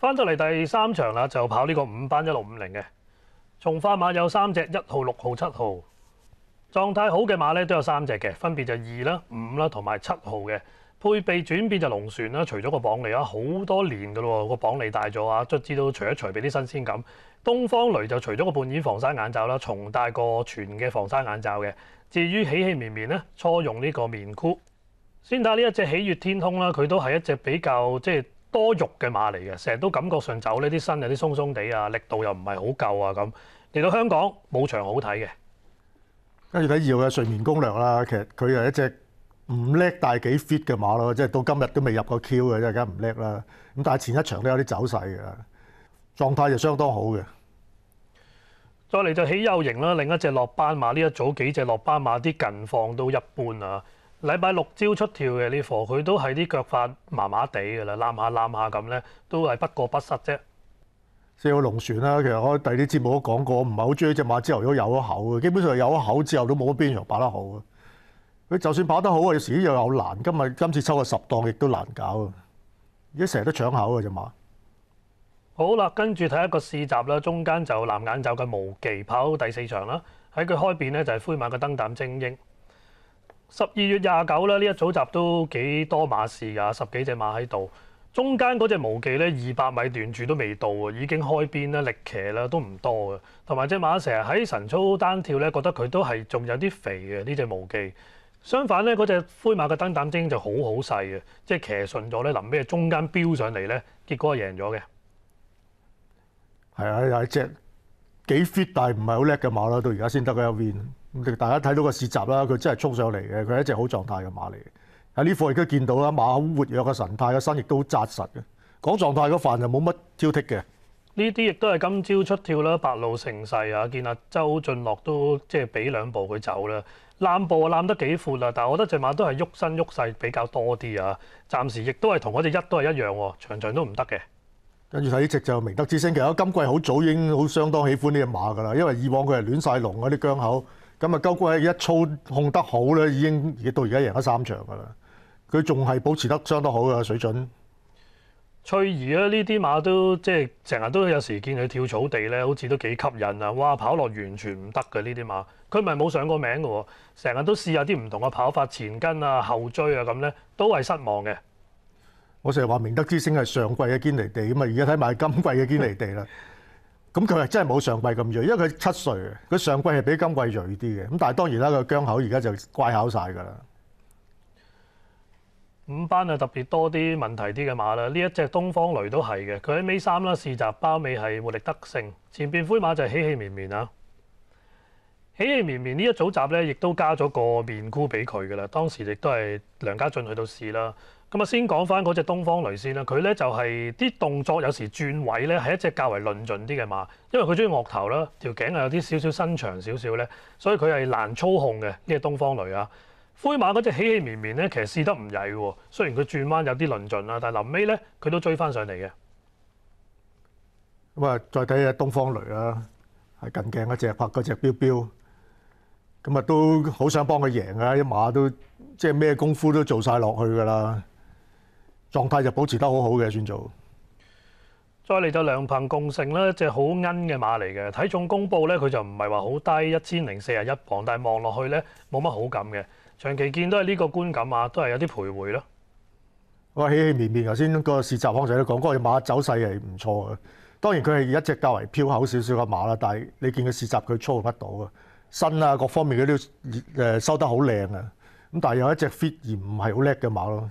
翻到嚟第三場啦，就跑呢個五班一六五零嘅。從化馬有三隻，一號、六號、七號。狀態好嘅馬咧都有三隻嘅，分別就二啦、五啦同埋七號嘅。配備轉變就龍船啦，除咗個綁利啊，好多年噶咯，個綁利大咗啊，卒之都除一除俾啲新鮮感。東方雷就除咗個半掩防曬眼罩啦，重戴個全嘅防曬眼罩嘅。至於喜氣綿綿咧，初用呢個棉箍。先睇呢一隻喜悅天空啦，佢都係一隻比較即係。多肉嘅馬嚟嘅，成日都感覺上走呢啲身有啲松松地啊，力度又唔係好夠啊咁。嚟到香港冇場好睇嘅，跟住睇二號嘅睡眠攻略啦。其實佢係一隻唔叻但係幾 fit 嘅馬咯，即係到今日都未入過 Q 嘅，即係梗唔叻啦。咁但係前一場都有啲走勢嘅，狀態就相當好嘅。再嚟就起優型啦，另一隻落班馬呢一組幾隻落班馬啲近況都一般啊。禮拜六朝出跳嘅呢貨，佢都係啲腳法麻麻地㗎啦，攬下攬下咁咧，都係不過不失啫。四號龍船啦，其實我第二啲節目都講過，唔係好中意只馬之後都有咗口嘅，基本上有咗口之後都冇邊場跑得好嘅。佢就算跑得好，有時又有又難。今日今次抽個十檔亦都難搞啊！而家成日都搶口嘅只馬。好啦，跟住睇一個試集啦，中間就藍眼罩嘅無忌跑第四場啦，喺佢開邊咧就係灰馬嘅登膽精英。十二月廿九咧，呢一組集都幾多馬事㗎，十幾隻馬喺度。中間嗰只無忌咧，二百米段住都未到啊，已經開邊啦，力騎啦都唔多嘅。同埋只馬成日喺神操單跳咧，覺得佢都係仲有啲肥嘅呢只無忌。相反咧，嗰只灰馬嘅燈膽精就好好細嘅，即係騎順咗咧，臨尾中間飆上嚟咧，結果係贏咗嘅。係啊，有係只幾 fit 但係唔係好叻嘅馬啦，到而家先得嘅 win。大家睇到個試集啦，佢真係衝上嚟嘅，佢一隻好狀態嘅馬嚟嘅。喺呢副亦都見到啦，馬好活躍嘅神態，個身亦都好紮實嘅。講狀態個範就冇乜挑剔嘅。呢啲亦都係今朝出跳啦，白露盛勢啊！見阿周俊樂都即係俾兩步佢走啦。攬步攬得幾闊啊！但係我覺得只馬都係喐身喐勢比較多啲啊。暫時亦都係同嗰只一都係一樣喎，長長都唔得嘅。跟住睇呢只就明德之星其實今季好早已經好相當喜歡呢只馬㗎啦，因為以往佢係亂晒龍嗰啲疆口。咁啊，高貴一操控得好咧，已經到而家贏咗三場噶啦，佢仲係保持得相當好嘅水準。翠怡咧，呢啲馬都即係成日都有時見佢跳草地咧，好似都幾吸引啊！哇，跑落完全唔得嘅呢啲馬，佢咪冇上過名嘅喎，成日都試下啲唔同嘅跑法，前跟啊、後追啊咁咧，都係失望嘅。我成日話明德之星係上季嘅堅尼地，咁啊而家睇埋今季嘅堅尼地啦。咁佢係真係冇上季咁弱，因為佢七歲佢上季係比今季弱啲嘅，咁但係當然啦，個疆口而家就乖巧晒噶啦。五班啊，特別多啲問題啲嘅馬啦，呢一隻東方雷都係嘅，佢喺尾三啦，試集包尾係活力得勝，前邊灰馬就喜氣綿綿啊，喜氣綿綿呢一組集咧，亦都加咗個面箍俾佢噶啦，當時亦都係梁家俊去到試啦。咁啊，先講翻嗰只東方雷先啦。佢咧就係啲動作有時轉位咧，係一隻較為論盡啲嘅馬，因為佢中意額頭啦，條頸又有啲少少身長少少咧，所以佢係難操控嘅呢隻東方雷啊。灰馬嗰只起起綿綿咧，其實試得唔曳喎。雖然佢轉彎有啲論盡啦，但係臨尾咧佢都追翻上嚟嘅。咁啊，再睇下東方雷啦，係近鏡嗰隻拍嗰只標標，咁啊都好想幫佢贏啊！一馬都即係咩功夫都做晒落去噶啦～狀態就保持得好好嘅，算做。再嚟就梁鹏共勝咧，隻好恩嘅馬嚟嘅。體重公布咧，佢就唔係話好低，一千零四十一磅，但系望落去咧冇乜好感嘅。長期見都係呢個觀感啊，都係有啲徘徊咯。我話喜氣綿綿，頭先個試集方仔都講，嗰隻馬走勢係唔錯嘅。當然佢係一隻較為飄口少少嘅馬啦，但係你見佢試集佢操不到啊，身啊，各方面嗰啲诶收得好靚啊。咁但係有一隻 fit 而唔係好叻嘅馬咯。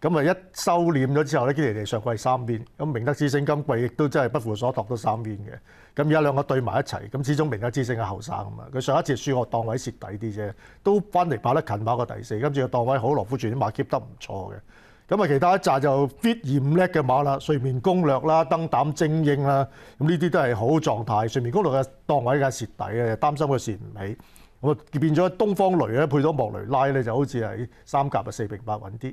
咁啊！一收斂咗之後咧，堅尼地上季三邊，咁明德之星今季亦都真係不負所托，都三邊嘅。咁而家兩個對埋一齊，咁始終明德之星嘅後生啊嘛。佢上一次輸我檔位蝕底啲啫，都翻嚟跑得近跑過第四。跟住個檔位好羅夫住啲馬 keep 得唔錯嘅。咁啊，其他一扎就 fit 嚴叻嘅馬啦，睡眠攻略啦、登膽精英啦，咁呢啲都係好狀態。睡眠攻略嘅檔位嘅蝕底嘅，擔心佢蝕唔起。咁啊變咗東方雷咧配咗莫雷拉咧，就好似係三甲啊四平八穩啲。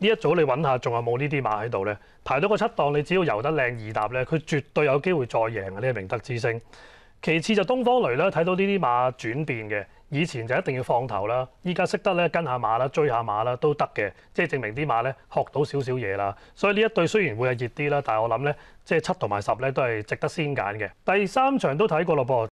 呢一組你揾下仲有冇呢啲馬喺度呢？排到個七檔，你只要遊得靚二搭呢，佢絕對有機會再贏呢個明德之星，其次就東方雷啦，睇到呢啲馬轉變嘅，以前就一定要放頭啦，依家識得咧跟下馬啦、追下馬啦都得嘅，即係證明啲馬咧學到少少嘢啦。所以呢一對雖然會係熱啲啦，但係我諗咧，即係七同埋十咧都係值得先揀嘅。第三場都睇過咯噃。